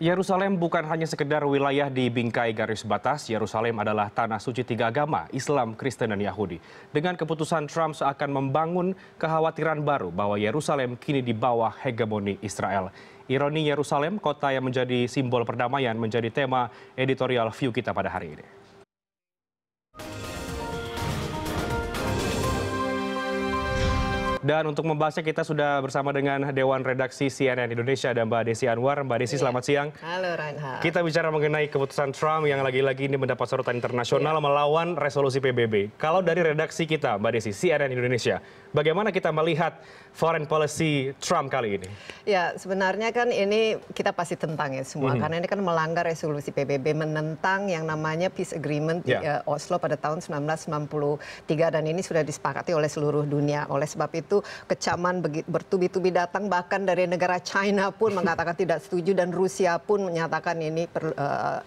Yerusalem bukan hanya sekedar wilayah di bingkai garis batas, Yerusalem adalah tanah suci tiga agama, Islam, Kristen, dan Yahudi. Dengan keputusan Trump seakan membangun kekhawatiran baru bahwa Yerusalem kini di bawah hegemoni Israel. Ironi Yerusalem, kota yang menjadi simbol perdamaian, menjadi tema editorial view kita pada hari ini. Dan untuk membahasnya kita sudah bersama dengan Dewan Redaksi CNN Indonesia dan Mbak Desi Anwar. Mbak Desi, iya. selamat siang. Halo Reinhard. Kita bicara mengenai keputusan Trump yang lagi-lagi ini mendapat sorotan internasional yeah. melawan resolusi PBB. Kalau dari redaksi kita, Mbak Desi, CNN Indonesia, Bagaimana kita melihat foreign policy Trump kali ini? Ya, sebenarnya kan ini kita pasti tentang ya semua. Mm -hmm. Karena ini kan melanggar resolusi PBB, menentang yang namanya peace agreement yeah. Ya. Oslo pada tahun 1993. Dan ini sudah disepakati oleh seluruh dunia. Oleh sebab itu, kecaman bertubi-tubi datang bahkan dari negara China pun mengatakan tidak setuju. Dan Rusia pun menyatakan ini... Per, uh,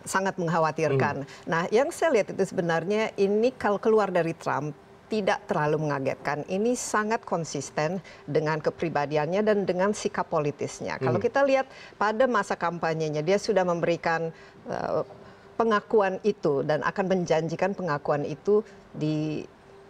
sangat mengkhawatirkan. Hmm. Nah, yang saya lihat itu sebenarnya ini kalau keluar dari Trump tidak terlalu mengagetkan. Ini sangat konsisten dengan kepribadiannya dan dengan sikap politisnya. Kalau hmm. kita lihat pada masa kampanyenya dia sudah memberikan eh, pengakuan itu dan akan menjanjikan pengakuan itu di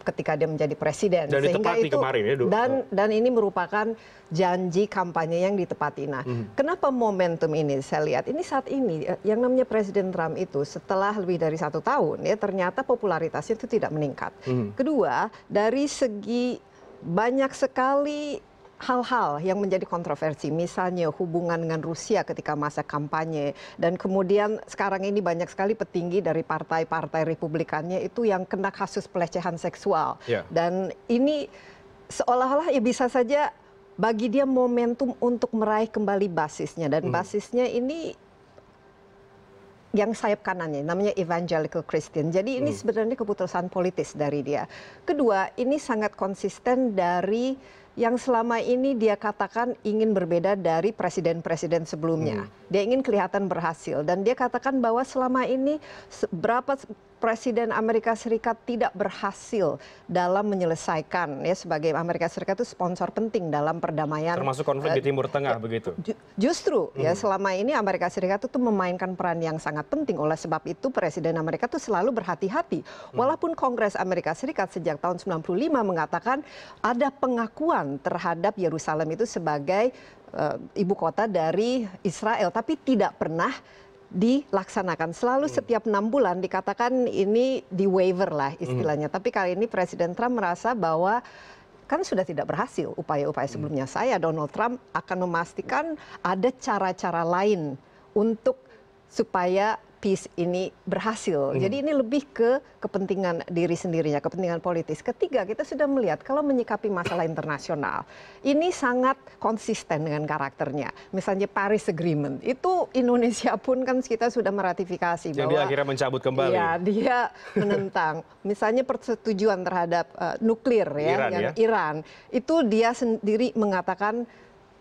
ketika dia menjadi presiden sehingga itu ya, dan dan ini merupakan janji kampanye yang ditepati nah mhm. kenapa momentum ini saya lihat ini saat ini eh, yang namanya presiden trump itu setelah lebih dari satu tahun ya ternyata popularitasnya itu tidak meningkat mhm. kedua dari segi banyak sekali hal hal yang menjadi kontroversi misalnya hubungan dengan rusia ketika masa kampanye dan kemudian sekarang ini banyak sekali petinggi dari partai partai republikannya itu yang kena kasus pelecehan seksual ya. dan ini seolah olah ya bisa saja bagi dia momentum untuk meraih kembali basisnya dan hmm. basisnya ini yang sayap kanannya namanya evangelical Christian. Jadi ini hmm. sebenarnya keputusan politis dari dia. Kedua, ini sangat konsisten dari yang selama ini dia katakan ingin berbeda dari presiden presiden sebelumnya hmm. dia ingin kelihatan berhasil dan dia katakan bahwa selama ini berapa presiden amerika serikat tidak berhasil dalam menyelesaikan ya sebagai amerika serikat itu sponsor penting dalam perdamaian termasuk konflik di eh, timur tengah eh, begitu justru ya hmm. selama ini amerika serikat itu memainkan peran yang sangat penting oleh sebab itu presiden amerika itu selalu berhati-hati hmm. walaupun kongres amerika serikat sejak tahun 95 mengatakan ada pengakuan terhadap Yerusalem itu sebagai eh, ibu kota dari Israel tapi tidak pernah dilaksanakan selalu hmm. setiap enam bulan dikatakan ini di waiver lah hmm. istilahnya tapi kali ini presiden trump merasa bahwa kan sudah tidak berhasil upaya upaya hmm. sebelumnya saya donald trump akan memastikan ada cara cara lain untuk supaya peace ini berhasil hmm. jadi ini lebih ke kepentingan diri sendirinya kepentingan politis ketiga kita sudah melihat kalau menyikapi masalah internasional ini sangat konsisten dengan karakternya misalnya paris agreement itu indonesia pun kan kita sudah meratifikasi jadi bahwa akhirnya mencabut kembali ya dia menentang misalnya persetujuan terhadap uh, nuklir ya Iran, dengan ya? Iran itu dia sendiri mengatakan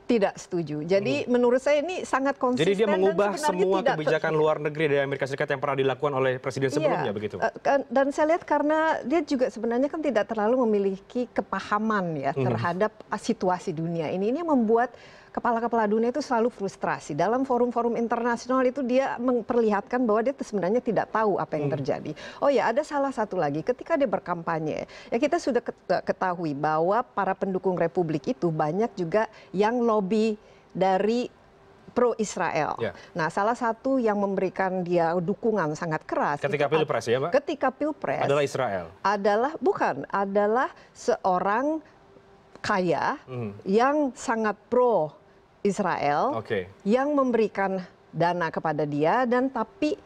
tidak setuju jadi hmm. menurut saya ini sangat konsisten jadi dia mengubah semua kebijakan luar negeri dari Amerika Serikat yang pernah dilakukan oleh presiden iya, sebelumnya begitu eh, kan, dan saya lihat karena dia juga sebenarnya kan tidak terlalu memiliki kepahaman ya hmm. terhadap situasi dunia ini ini yang membuat kepala kepala dunia itu selalu frustrasi dalam forum forum internasional itu dia memperlihatkan bahwa dia sebenarnya tidak tahu apa yang hmm. terjadi oh ya ada salah satu lagi ketika dia berkampanye ya kita sudah ketahui bahwa para pendukung republik itu banyak juga yang lobby dari pro Israel. Ya. Nah, salah satu yang memberikan dia dukungan sangat keras ketika pilpres ya, Pak. Ketika pilpres adalah Israel. Adalah bukan, adalah seorang kaya hmm. yang sangat pro israel yang memberikan dana kepada dia dan tapi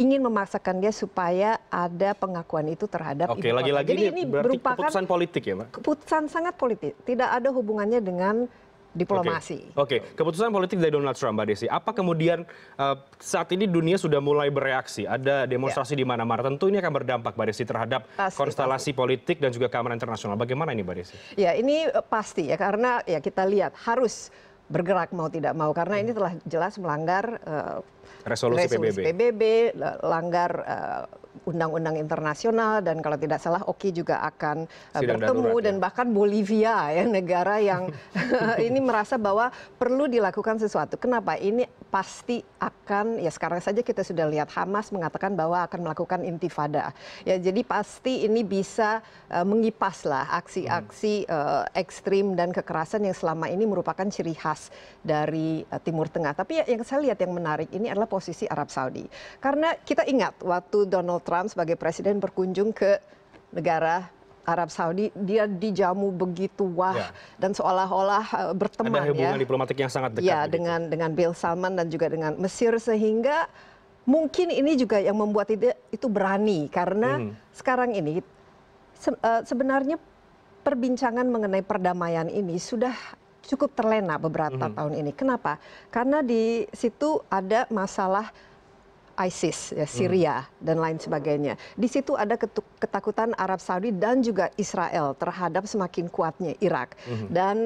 ingin memaksakan dia supaya ada pengakuan itu terhadap Oke lagi-lagi ini merupakan ya, keputusan sangat politik tidak ada hubungannya dengan diplomasi oke keputusan politik dari Donald Trump mbak Desi apa kemudian eh, saat ini dunia sudah mulai bereaksi ada demonstrasi ya. di mana-mana tentu ini akan berdampak mbak Desi terhadap konstelasi politik dan juga keamanan internasional bagaimana ini mbak Desi ya ini eh, pasti ya karena ya kita lihat harus bergerak mau tidak mau karena ini telah jelas melanggar eh, resolusi pbb langgar eh, undang undang internasional dan kalau tidak salah oki juga akan eh, bertemu ya. dan bahkan bolivia ya negara yang ini merasa bahwa perlu dilakukan sesuatu kenapa ini pasti akan ya sekarang saja kita sudah lihat hamas mengatakan bahwa akan melakukan intifada ya jadi pasti ini bisa eh, mengipas lah aksi-aksi hmm. eh, ekstrim dan kekerasan yang selama ini merupakan ciri khas dari timur tengah tapi ya, yang saya lihat yang menarik ini adalah posisi arab saudi karena kita ingat waktu donald donald trump sebagai presiden berkunjung ke negara arab saudi dia dijamu begitu wah ya. dan seolah olah eh, berteman ya, ya dengan bill salman dan juga dengan mesir sehingga mungkin ini juga yang membuat itu berani karena hmm. sekarang ini eh, sebenarnya perbincangan mengenai perdamaian ini sudah cukup terlena beberapa hmm. tahun ini kenapa karena di situ ada masalah isis ya, hmm. syria dan lain sebagainya di situ ada ketakutan arab saudi dan juga israel terhadap semakin kuatnya irak hmm. dan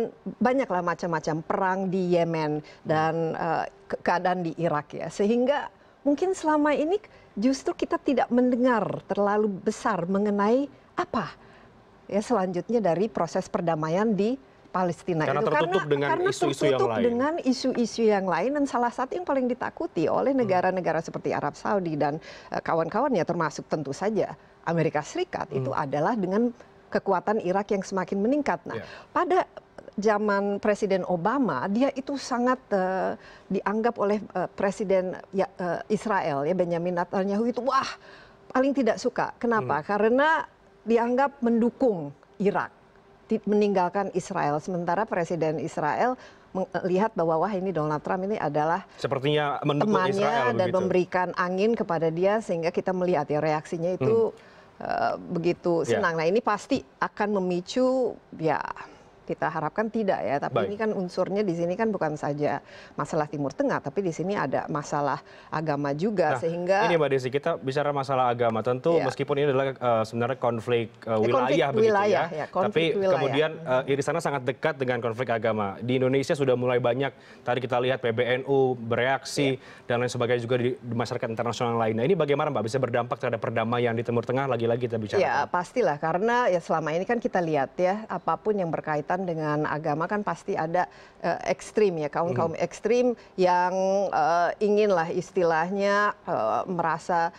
banyaklah macam macam perang di yemen dan hmm. eh, keadaan di irak ya sehingga mungkin selama ini justru kita tidak mendengar terlalu besar mengenai apa ya selanjutnya dari proses perdamaian di Palestina karena itu tertutup karena, dengan karena isu-isu tertutup yang dengan isu-isu yang lain dan salah satu yang paling ditakuti oleh hmm. negara-negara seperti Arab Saudi dan eh, kawan-kawannya termasuk tentu saja Amerika Serikat hmm. itu adalah dengan kekuatan Irak yang semakin meningkat. Nah, yeah. pada zaman Presiden Obama dia itu sangat uh, dianggap oleh uh, Presiden ya, uh, Israel ya Benjamin Netanyahu itu wah paling tidak suka. Kenapa? Hmm. Karena dianggap mendukung Irak meninggalkan israel sementara presiden israel melihat bahwa wah ini donald trump ini adalah temannya dan memberikan angin kepada dia sehingga kita melihat ya reaksinya itu hmm. eh, begitu ya. senang nah ini pasti akan memicu ya kita harapkan tidak ya tapi ini kan unsurnya di sini kan bukan saja masalah timur tengah tapi di sini ada masalah agama juga nah, sehingga ini mbak desi kita bicara masalah agama tentu iya. meskipun ini adalah eh, sebenarnya eh, eh, konflik wilayah begitu ya, ya tapi kemudian uh, hmm. irisannya sangat dekat dengan konflik agama di Indonesia sudah mulai banyak tadi kita lihat PBNU bereaksi iya. dan lain sebagainya juga di, di masyarakat internasional lainnya ini bagaimana mbak bisa berdampak terhadap perdamaian di timur tengah lagi-lagi kita bicara ya pastilah karena ya selama ini kan kita lihat ya apapun yang berkaitan berkaitan dengan agama kan pasti ada eh, ekstrim ya kaum kaum mm-hmm. ekstrim yang eh, inginlah istilahnya eh, merasa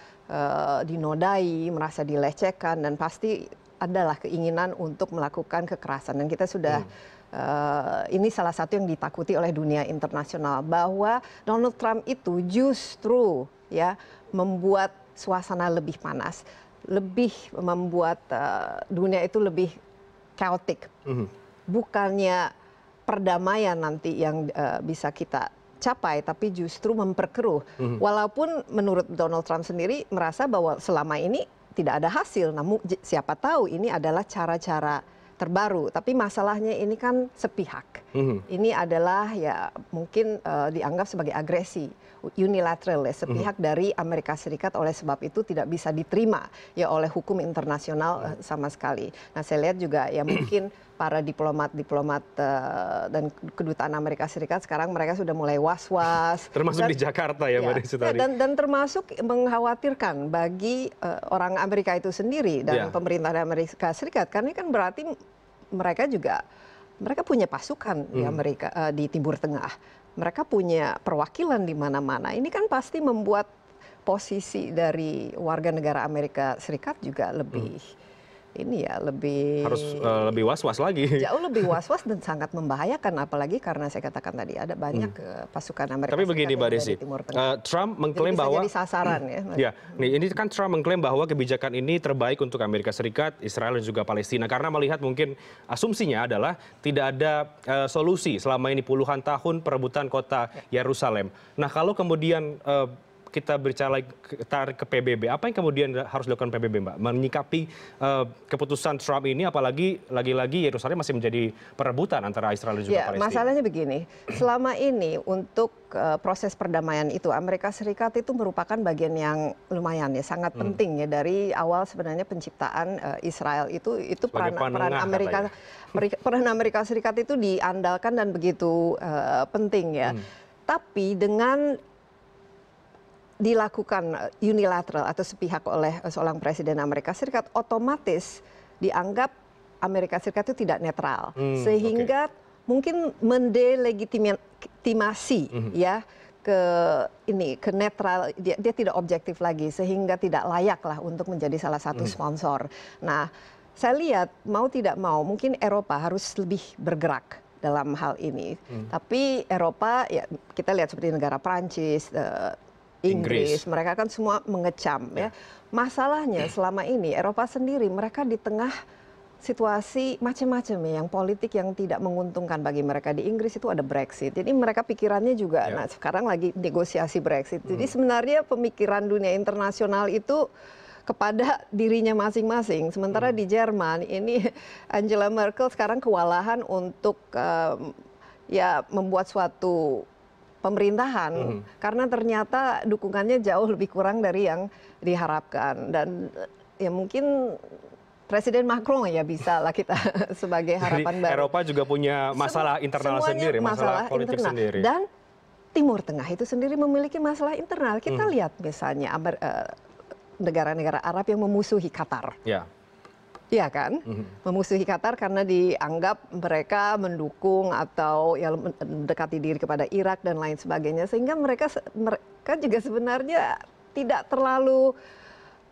dinodai, merasa dilecehkan dan pasti adalah keinginan untuk melakukan kekerasan dan kita sudah mm. ini salah satu yang ditakuti oleh dunia internasional bahwa Donald Trump itu justru ya membuat suasana lebih panas, lebih membuat dunia itu lebih chaotic. Mm-hmm bukannya perdamaian nanti yang eh, bisa kita capai tapi justru memperkeruh mhm. walaupun menurut donald trump sendiri merasa bahwa selama ini tidak ada hasil namun siapa tahu ini adalah cara cara terbaru tapi masalahnya ini kan sepihak mhm. ini adalah ya mungkin eh, dianggap sebagai agresi unilateral ya mhm. sepihak dari amerika serikat oleh sebab itu tidak bisa diterima ya oleh hukum internasional iya. eh, sama sekali nah saya lihat juga ya mungkin para diplomat diplomat eh, dan kedutaan Amerika Serikat sekarang mereka sudah mulai was was termasuk dan, di Jakarta ya, ya Mbak Desi dan termasuk mengkhawatirkan bagi eh, orang Amerika itu sendiri dan ya. pemerintah Amerika Serikat karena kan berarti mereka juga mereka punya pasukan hmm. di Amerika eh, di Timur Tengah mereka punya perwakilan di mana-mana ini kan pasti membuat posisi dari warga negara Amerika Serikat juga lebih hmm ini ya lebih harus eh, lebih was was lagi jauh lebih was was dan sangat membahayakan apalagi karena saya katakan tadi ada banyak hmm. Eh, pasukan Amerika tapi begini Mbak Desi eh, Trump mengklaim jadi bahwa jadi sasaran ya, hmm, ya, ya nih, ini kan Trump mengklaim bahwa kebijakan ini terbaik untuk Amerika Serikat Israel dan juga Palestina karena melihat mungkin asumsinya adalah tidak ada uh, solusi selama ini puluhan tahun perebutan kota ya. Yerusalem ya. nah kalau kemudian uh, kita bicara tarik ke PBB, apa yang kemudian harus dilakukan PBB, Mbak? Menyikapi uh, keputusan Trump ini, apalagi lagi-lagi Yerusalem masih menjadi perebutan antara Israel dan juga ya, Palestina. Masalahnya begini, selama ini untuk uh, proses perdamaian itu Amerika Serikat itu merupakan bagian yang lumayan ya, sangat hmm. penting ya dari awal sebenarnya penciptaan uh, Israel itu itu peran, peran Amerika katanya. peran Amerika Serikat itu diandalkan dan begitu uh, penting ya. Hmm. Tapi dengan dilakukan eh, unilateral atau sepihak oleh eh, seorang presiden amerika serikat otomatis dianggap amerika serikat itu tidak netral hmm, sehingga mungkin mendelegitimasi hmm. ya ke ini ke netral dia, tidak objektif lagi sehingga tidak layak lah untuk menjadi salah satu hmm. sponsor. Nah, saya lihat mau tidak mau mungkin Eropa harus lebih bergerak dalam hal ini. Tapi Eropa ya kita lihat seperti negara Prancis, eh, Inggris mereka kan semua mengecam ya. ya. masalahnya selama ini Eropa sendiri mereka di tengah situasi macam-macam ya yang politik yang tidak menguntungkan bagi mereka di Inggris itu ada Brexit jadi mereka pikirannya juga ya. nah sekarang lagi negosiasi Brexit jadi hmm. sebenarnya pemikiran dunia internasional itu kepada dirinya masing-masing. Sementara hmm. di Jerman ini Angela Merkel sekarang kewalahan untuk eh, ya membuat suatu pemerintahan hmm. karena ternyata dukungannya jauh lebih kurang dari yang diharapkan dan eh, ya mungkin Presiden Macron ya bisa lah kita sebagai harapan baru. Eropa juga punya masalah internal sendiri, masalah, politik internal. sendiri. Dan Timur Tengah itu sendiri memiliki masalah internal. Kita hmm. lihat misalnya eh, negara-negara Arab yang memusuhi Qatar. Ya iya kan mm-hmm. memusuhi qatar karena dianggap mereka mendukung atau ya mendekati diri kepada irak dan lain sebagainya sehingga mereka juga sebenarnya tidak terlalu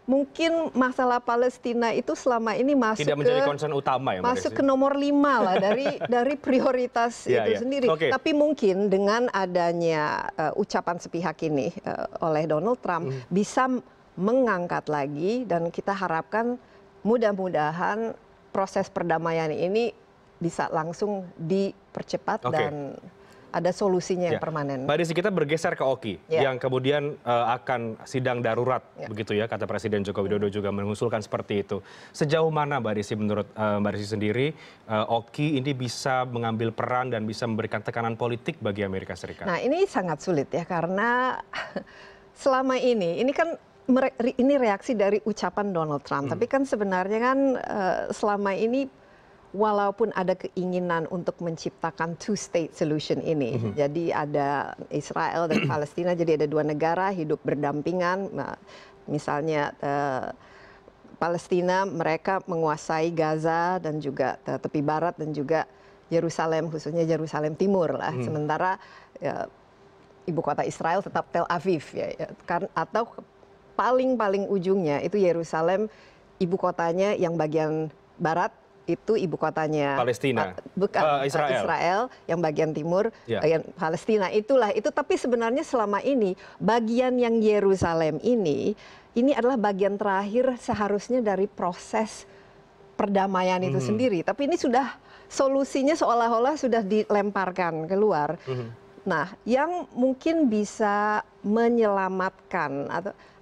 mungkin masalah Palestina itu selama ini masuk ke ya, masuk ke nomor lima lah dari dari prioritas iya, itu iya. sendiri. Tapi mungkin dengan adanya eh, ucapan sepihak ini eh, oleh Donald Trump mm-hmm. bisa mengangkat lagi dan kita harapkan mudah mudahan proses perdamaian ini bisa langsung dipercepat dan ada solusinya yang ya. permanen. Mbak Desi kita bergeser ke Oki ya. yang kemudian eh, akan sidang darurat ya. begitu ya kata Presiden Joko Widodo juga mengusulkan seperti itu. Sejauh mana Mbak Desi menurut uh, Mbak Desi sendiri eh, Oki ini bisa mengambil peran dan bisa memberikan tekanan politik bagi Amerika Serikat? Nah ini sangat sulit ya karena selama ini ini kan ini reaksi dari ucapan donald trump hmm. tapi kan sebenarnya kan eh, selama ini walaupun ada keinginan untuk menciptakan two state solution ini hmm. jadi ada israel dan palestina jadi ada dua negara hidup berdampingan misalnya eh, palestina mereka menguasai gaza dan juga eh, tepi barat dan juga Yerusalem khususnya Yerusalem timur lah hmm. sementara ya, ibu kota israel tetap tel aviv ya, ya kan, atau paling paling ujungnya itu yerusalem ibu kotanya yang bagian barat itu ibu kotanya Palestina, eh, bukan eh, Israel. yang bagian timur, ya. Palestina itulah itu. Tapi sebenarnya selama ini bagian yang Yerusalem ini, ini adalah bagian terakhir seharusnya dari proses perdamaian itu mhm. sendiri. Tapi ini sudah solusinya seolah-olah sudah dilemparkan keluar. Mhm nah yang mungkin bisa menyelamatkan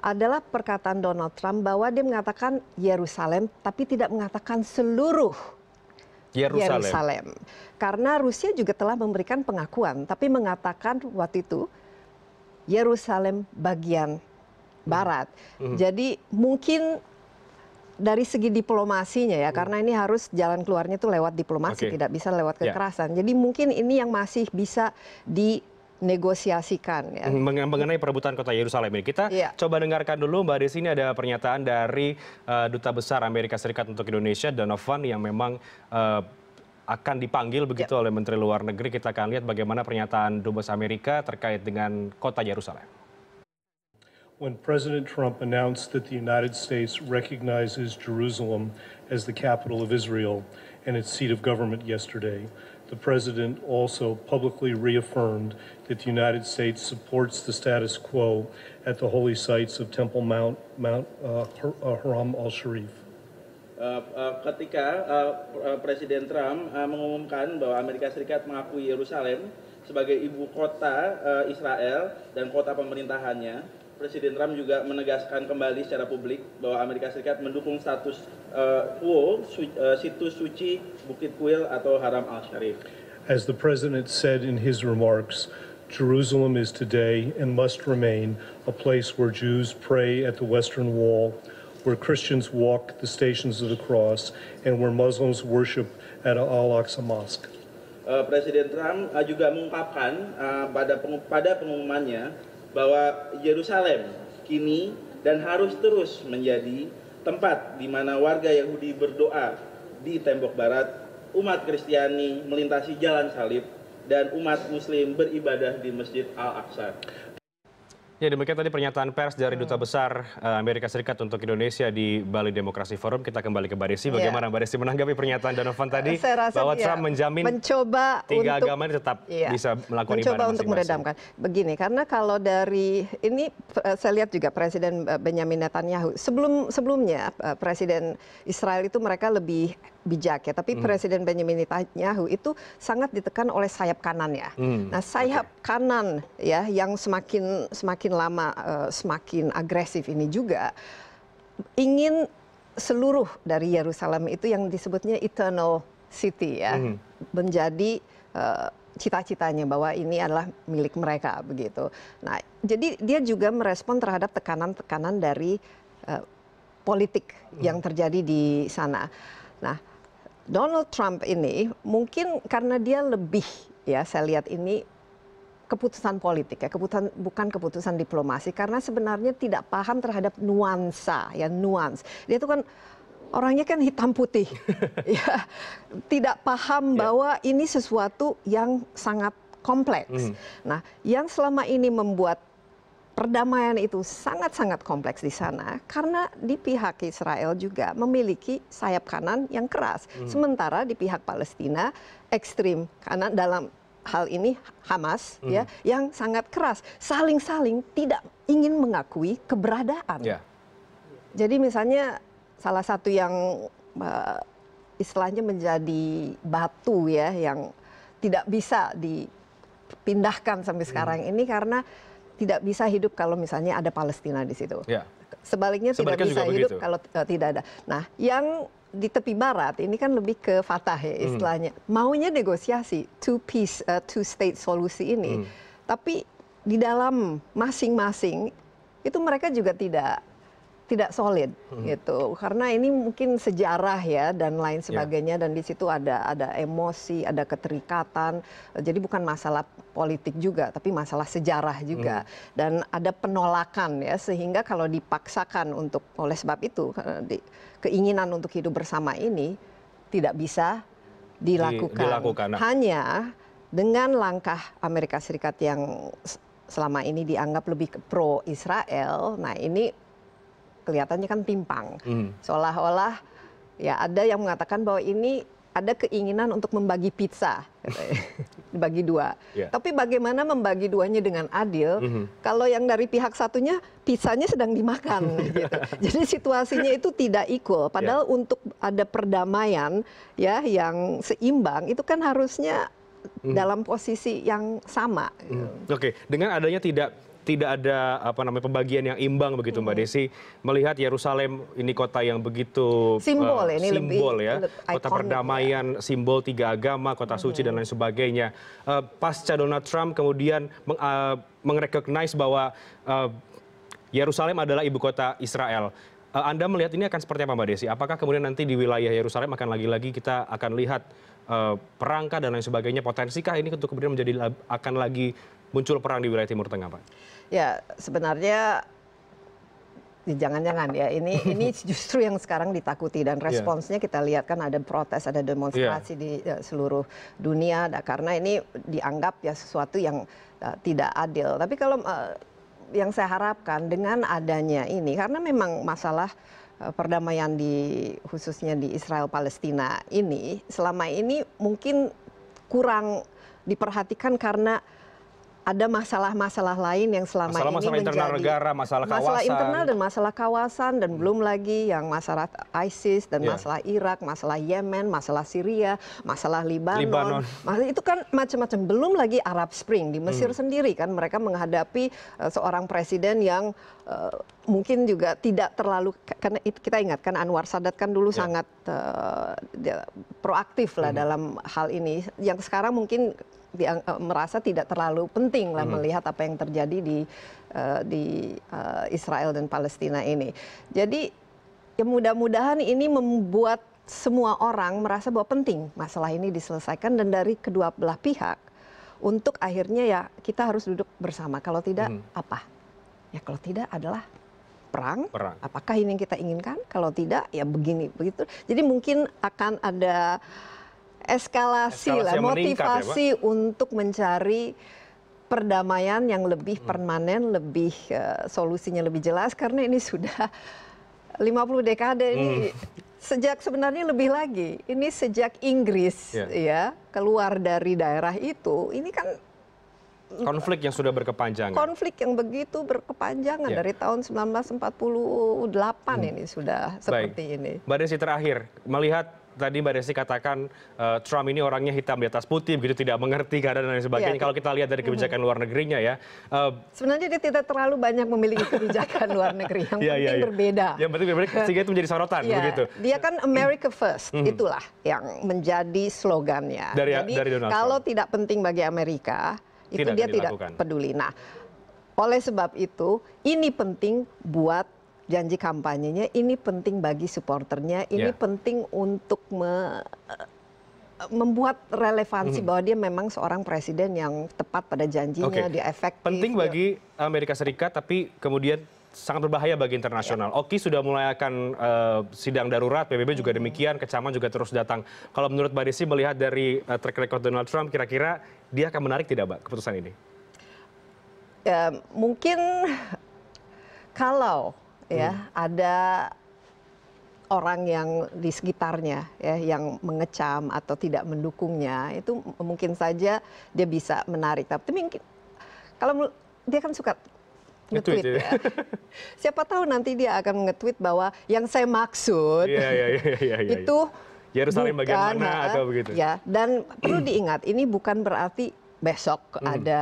adalah perkataan donald trump bahwa dia mengatakan yerusalem tapi tidak mengatakan seluruh yerusalem karena rusia juga telah memberikan pengakuan tapi mengatakan waktu itu yerusalem bagian barat mm-hmm. jadi mungkin dari segi diplomasinya ya hmm. karena ini harus jalan keluarnya itu lewat diplomasi tidak bisa lewat ya. kekerasan jadi mungkin ini yang masih bisa dinegosiasikan ya hmm, mengenai perebutan kota Yerusalem ini kita iya. coba dengarkan dulu mbak Desi ini ada pernyataan dari eh, duta besar Amerika Serikat untuk Indonesia Donovan yang memang eh, akan dipanggil begitu ya. oleh Menteri Luar Negeri kita akan lihat bagaimana pernyataan dubes Amerika terkait dengan kota Yerusalem. when President Trump announced that the United States recognizes Jerusalem as the capital of Israel and its seat of government yesterday. The President also publicly reaffirmed that the United States supports the status quo at the holy sites of Temple Mount, Mount uh, uh Haram al Sharif. Uh, uh, ketika uh, uh, Presiden Trump uh, mengumumkan bahwa Amerika Serikat mengakui Yerusalem sebagai ibu kota uh, Israel dan kota pemerintahannya, Presiden Trump juga menegaskan kembali secara publik bahwa Amerika Serikat mendukung status uh, quo su uh, situs suci Bukit Kuil atau Haram al Sharif. As the president said in his remarks, Jerusalem is today and must remain a place where Jews pray at the Western Wall, where Christians walk the Stations of the Cross, and where Muslims worship at Al-Aqsa Mosque. Uh, Presiden Trump uh, juga mengungkapkan uh, pada, pengum pada pengumumannya bahwa Yerusalem kini dan harus terus menjadi tempat di mana warga Yahudi berdoa di tembok barat, umat Kristiani melintasi jalan salib, dan umat muslim beribadah di Masjid Al-Aqsa. Ya demikian tadi pernyataan pers dari iya. Duta Besar eh, Amerika Serikat untuk Indonesia di Bali Demokrasi Forum. Kita kembali ke iya. Mbak Bagaimana yeah. Mbak menanggapi pernyataan Donovan eh, tadi Saya rasa bahwa ya, Trump menjamin mencoba tiga untuk, agama ini tetap yeah, bisa melakukan mencoba ibadah untuk meredamkan. Begini, karena kalau dari ini eh, saya lihat juga Presiden Benjamin Netanyahu sebelum sebelumnya Presiden Israel itu mereka lebih bijak ya tapi hmm. presiden benjamin netanyahu itu sangat ditekan oleh sayap kanan ya hmm, nah sayap kanan ya yang semakin semakin lama eh, semakin agresif ini juga ingin seluruh dari yerusalem itu yang disebutnya eternal city ya hmm. menjadi eh, cita citanya bahwa ini adalah milik mereka begitu nah jadi dia juga merespon terhadap tekanan tekanan dari eh, politik yang terjadi di sana nah donald trump ini mungkin karena dia lebih ya saya lihat ini keputusan politik ya keputusan bukan keputusan diplomasi karena sebenarnya tidak paham terhadap nuansa ya nuans dia itu kan orangnya kan hitam putih ya tidak paham ya. bahwa ini sesuatu yang sangat kompleks hmm. nah yang selama ini membuat perdamaian itu sangat sangat kompleks di sana karena di pihak Israel juga memiliki sayap kanan yang keras. Hmm. Sementara di pihak Palestina ekstrim kanan dalam hal ini Hamas hmm. ya yang sangat keras saling-saling tidak ingin mengakui keberadaan. Ya. Jadi misalnya salah satu yang eh, istilahnya menjadi batu ya yang tidak bisa dipindahkan sampai hmm. sekarang ini karena tidak bisa hidup kalau misalnya ada Palestina di situ ya. sebaliknya tidak bisa hidup kalau eh, tidak ada nah yang di tepi barat ini kan lebih ke fatah ya hmm. istilahnya maunya negosiasi two peace eh, two state solusi ini hmm. tapi di dalam masing masing itu mereka juga tidak tidak solid hmm. gitu karena ini mungkin sejarah ya dan lain ya. sebagainya dan disitu ada emosi ada keterikatan jadi bukan masalah politik juga tapi masalah sejarah juga hmm. dan ada penolakan ya sehingga kalau dipaksakan untuk oleh sebab itu eh, keinginan untuk hidup bersama ini tidak bisa dilakukan hanya dengan langkah Amerika Serikat yang selama ini dianggap lebih pro Israel nah ini kelihatannya kan timpang hmm. seolah olah ya ada yang mengatakan bahwa ini ada keinginan untuk membagi pizza dibagi dua ya. tapi bagaimana membagi duanya dengan adil hmm. kalau yang dari pihak satunya pizzanya sedang dimakan gitu. jadi situasinya itu tidak equal ya. padahal untuk ada perdamaian ya yang seimbang itu kan harusnya hmm. dalam posisi yang sama. Gitu. Oke, dengan adanya tidak tidak ada apa namanya pembagian yang imbang begitu mbak hmm. desi melihat yerusalem ini kota yang begitu simbol ya, eh, ini simbol ya kota ya. perdamaian simbol tiga agama kota suci dan hmm. lain sebagainya eh, pasca donald trump kemudian eh, mengrecognize bahwa yerusalem adalah ibu kota israel anda melihat ini akan seperti apa Mbak Desi? Apakah kemudian nanti di wilayah Yerusalem akan lagi-lagi kita akan lihat uh, dan lain sebagainya? Potensikah ini untuk kemudian menjadi akan lagi muncul perang di wilayah timur tengah pak ya sebenarnya ya jangan jangan ya ini ini justru yang sekarang ditakuti dan ya. responsnya kita lihat kan ada protes ada demonstrasi yeah. di ya, seluruh dunia nah, karena ini dianggap ya sesuatu yang uh, tidak adil tapi kalau uh, yang saya harapkan dengan adanya ini karena memang masalah eh, perdamaian di khususnya di Israel Palestina ini selama ini mungkin kurang diperhatikan karena ada masalah-masalah lain yang selama masalah -masalah ini internal menjadi negara, masalah, masalah internal dan masalah kawasan dan belum lagi yang masalah ISIS dan yeah. masalah Irak, masalah Yemen, masalah Syria, masalah Libanon. Libanon. Masalah itu kan macam-macam. Belum lagi Arab Spring di Mesir hmm. sendiri kan mereka menghadapi uh, seorang presiden yang uh, mungkin juga tidak terlalu karena kita ingat kan Anwar Sadat kan dulu yeah. sangat uh, proaktif lah hmm. dalam hal ini. Yang sekarang mungkin Eh, merasa tidak terlalu penting lah hmm. melihat apa yang terjadi di eh, eh, israel dan palestina ini jadi ya mudah mudahan ini membuat semua orang merasa bahwa penting masalah ini diselesaikan dan dari kedua belah pihak untuk akhirnya ya kita harus duduk bersama kalau tidak hmm. apa ya kalau tidak adalah perang, perang. apakah ini yang kita inginkan kalau tidak ya begini begitu jadi mungkin akan ada eskalasi lah ya, motivasi untuk mencari perdamaian yang lebih hmm. permanen lebih eh, solusinya lebih jelas karena ini sudah lima puluh dekade ini hmm. sejak sebenarnya lebih lagi ini sejak inggris ya. ya keluar dari daerah itu ini kan konflik yang sudah berkepanjangan konflik yang begitu berkepanjangan ya. dari tahun 1948 hmm. ini sudah seperti ini mbak desi terakhir melihat tadi Mbak Desi katakan uh, Trump ini orangnya hitam di atas putih, begitu tidak mengerti keadaan dan lain iya, sebagainya. Ya, Kalau kita lihat dari kebijakan mm -hmm. luar negerinya ya. Uh, Sebenarnya dia tidak terlalu banyak memiliki kebijakan luar negeri yang ya, penting ya, ya. berbeda. Yang penting berbeda iya. sehingga itu menjadi sorotan ya, begitu. Dia kan America First, mm -hmm. itulah yang menjadi slogannya. Dari, Jadi dari Donald kalau Trump. tidak penting bagi Amerika, itu tidak dia tidak peduli. Nah, oleh sebab itu ini penting buat janji kampanyenya ini penting bagi supporternya ini ya. penting untuk eh, membuat relevansi mhm. bahwa dia memang seorang presiden yang tepat pada janjinya dia efektif penting bagi Amerika Serikat tapi kemudian sangat berbahaya bagi internasional. Ya. Oki sudah mulai akan uh, sidang darurat, PBB juga mhm. demikian, kecaman juga terus datang. Kalau menurut Mbak Desi melihat dari uh, track record Donald Trump, kira-kira dia akan menarik tidak, Mbak, keputusan ini? Ya, mungkin kalau ya hmm. ada orang yang di sekitarnya ya yang mengecam atau tidak mendukungnya itu mungkin saja dia bisa menarik tapi mungkin kalau dia kan suka nge tweet ya. ya. Siapa tahu nanti dia akan nge-tweet bahwa yang saya maksud ya, itu Yerusalem bukan, bagian mana Ya, dan perlu diingat ini bukan berarti besok hmm. ada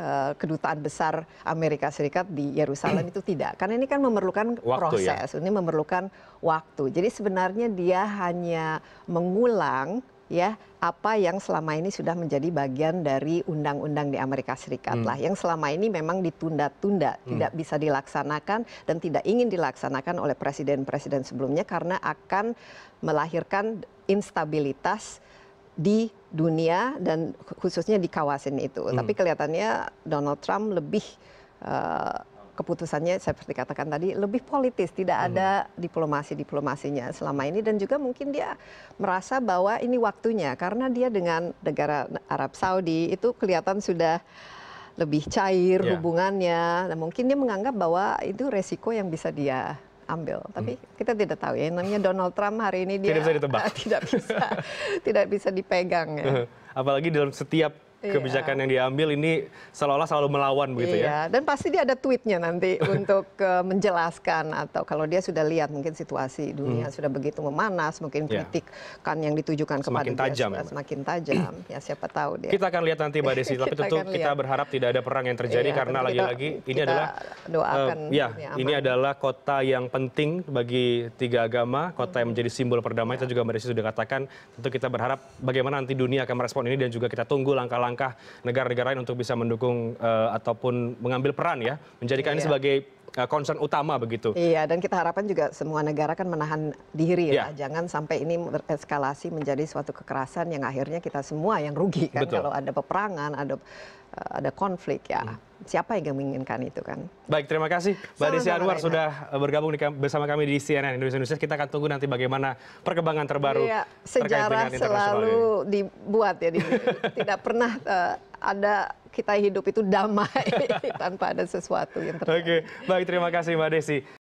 eh, kedutaan besar amerika serikat di yerusalem hmm. itu tidak karena ini kan memerlukan ya? proses ini memerlukan waktu jadi sebenarnya dia hanya mengulang ya apa yang selama ini sudah menjadi bagian dari undang undang di Amerika Serikat hmm. lah yang selama ini memang ditunda-tunda tidak bisa dilaksanakan dan tidak ingin dilaksanakan oleh presiden-presiden sebelumnya karena akan melahirkan instabilitas di dunia dan khususnya di kawasan itu hmm. tapi kelihatannya donald trump lebih eh, keputusannya seperti katakan tadi lebih politis tidak hmm. ada diplomasi diplomasinya selama ini dan juga mungkin dia merasa bahwa ini waktunya karena dia dengan negara arab saudi itu kelihatan sudah lebih cair ya. hubungannya dan mungkin dia menganggap bahwa itu resiko yang bisa dia ambil hmm. tapi kita tidak tahu ya namanya Donald Trump hari ini dia tidak bisa dipegang ya apalagi dalam setiap Iya. kebijakan yang diambil ini seolah-olah selalu melawan begitu ya. Iya, dan pasti dia ada tweetnya nanti untuk eh, menjelaskan atau kalau dia sudah lihat mungkin situasi dunia hmm. sudah begitu memanas, mungkin iya. kritikan yang ditujukan kepada semakin dia tajam, semakin tajam. ya siapa tahu dia. Kita akan lihat nanti Mbak Desi, tapi tentu kita berharap tidak ada perang yang terjadi karena lagi-lagi ini adalah doakan eh, ya, ini adalah kota yang penting bagi tiga agama, kota yang menjadi simbol perdamaian. Ya. juga Mbak Desi sudah katakan, tentu kita berharap bagaimana nanti dunia akan merespon ini dan juga kita tunggu langkah-langkah langkah negara negara lain untuk bisa mendukung eh, ataupun mengambil peran ya menjadikan ini iya. sebagai eh, concern utama begitu. Iya, dan kita harapkan juga semua negara kan menahan diri ya, yeah. jangan sampai ini eskalasi menjadi suatu kekerasan yang akhirnya kita semua yang rugi kan Betul. kalau ada peperangan, ada eh, ada konflik ya. Hmm siapa yang menginginkan itu kan. Baik, terima kasih Mbak Desi Anwar sudah bergabung bersama kami di CNN Indonesia News. Kita akan tunggu nanti bagaimana perkembangan terbaru Iya, sejarah selalu ini. dibuat ya, di, tidak pernah uh, ada kita hidup itu damai tanpa ada sesuatu yang terjadi. Oke, baik terima kasih Mbak Desi.